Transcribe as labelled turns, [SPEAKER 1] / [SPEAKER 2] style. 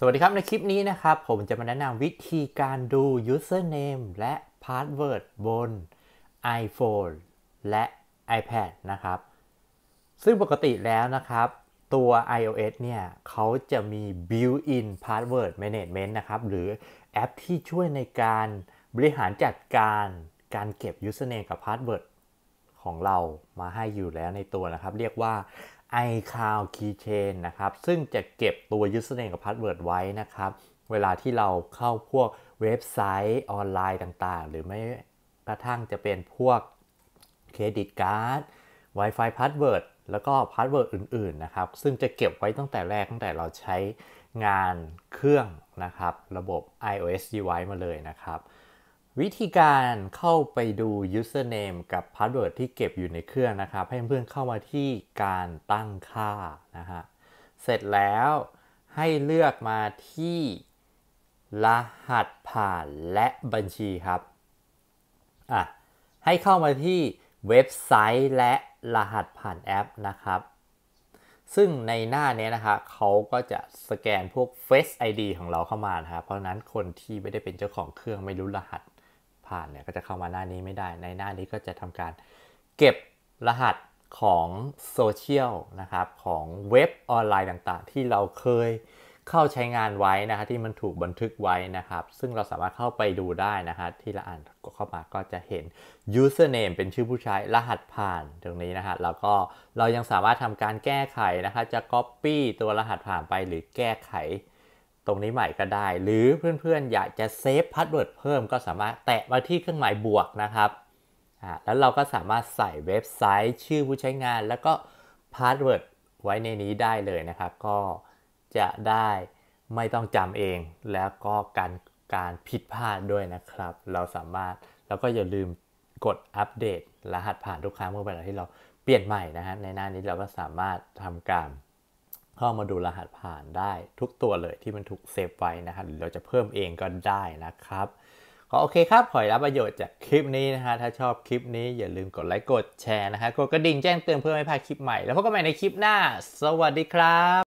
[SPEAKER 1] สวัสดีครับ ในคลิปนี้นะครับ ผมจะมาแนะนำวิธีการดู username และ password บน iPhone และ iPad นะครับ ซึ่งปกติแล้วนะครับ ตัว iOS เนี่ยเขาจะมี built-in password management นะครับ หรือแอปที่ช่วยในการบริหารจัดการการเก็บ username กับ password ของเรามาให้อยู่แล้วในตัวนะครับ เรียกว่า iCloud Keychain นะครับ ซึ่งจะเก็บตัว username กับ password ไว้นะครับ เวลาที่เราเข้าพวกเว็บไซต์ออนไลน์ต่างๆ หรือไม่กระทั่งจะเป็นพวกเครดิตการ์ด Wi-Fi password แล้วก็ password อื่นๆ นะครับ ซึ่งจะเก็บไว้ตั้งแต่แรกตั้งแต่เราใช้งานเครื่องนะครับ ระบบ iOS device มาเลยนะครับวิธีการเข้าไปดู username กับ password ที่เก็บอยู่ในเครื่องนะครับ ให้เพื่อนเข้ามาที่การตั้งค่านะฮะ เสร็จแล้วให้เลือกมาที่รหัสผ่านและบัญชีครับ อ่ะ ให้เข้ามาที่เว็บไซต์และรหัสผ่านแอปนะครับ ซึ่งในหน้านี้นะครับเขาก็จะสแกนพวก Face ID ของเราเข้ามานะครับเพราะนั้นคนที่ไม่ได้เป็นเจ้าของเครื่องไม่รู้รหัสผ่านเนี่ยก็จะเข้ามาหน้านี้ไม่ได้ ในหน้านี้ก็จะทำการเก็บรหัสของโซเชียลนะครับของเว็บออนไลน์ต่างๆ ที่เราเคยเข้าใช้งานไว้นะครับที่มันถูกบันทึกไว้นะครับ ซึ่งเราสามารถเข้าไปดูได้นะฮะที่เราอ่านเข้ามาก็จะเห็น username เป็นชื่อผู้ใช้รหัสผ่านตรงนี้นะครับแล้วก็เรายังสามารถทำการแก้ไขนะครับจะ copy ตัวรหัสผ่านไปหรือแก้ไขตรงนี้ใหม่ก็ได้ หรือเพื่อนๆอยากจะเซฟพาสเวิร์ดเพิ่มก็สามารถแตะมาที่เครื่องหมายบวกนะครับ แล้วเราก็สามารถใส่เว็บไซต์ชื่อผู้ใช้งาน แล้วก็พาสเวิร์ดไว้ในนี้ได้เลยนะครับ ก็จะได้ไม่ต้องจำเอง แล้วก็การการผิดพลาดด้วยนะครับ เราสามารถแล้วก็อย่าลืมกดอัปเดต รหัสผ่านทุกครั้งเมื่อเวลาที่เราเปลี่ยนใหม่นะฮะ ในหน้านี้เราก็สามารถทำการข้ามาดูรหัสผ่านได้ทุกตัวเลยที่มันถูกเซฟไว้นะครับหรือเราจะเพิ่มเองก็ได้นะครับ ก็โอเคครับ ขอรับประโยชน์จากคลิปนี้นะฮะถ้าชอบคลิปนี้อย่าลืมกดไลค์กดแชร์นะฮะกดกระดิ่งแจ้งเตือนเพื่อไม่พลาดคลิปใหม่แล้วพบกันใหม่ในคลิปหน้า สวัสดีครับ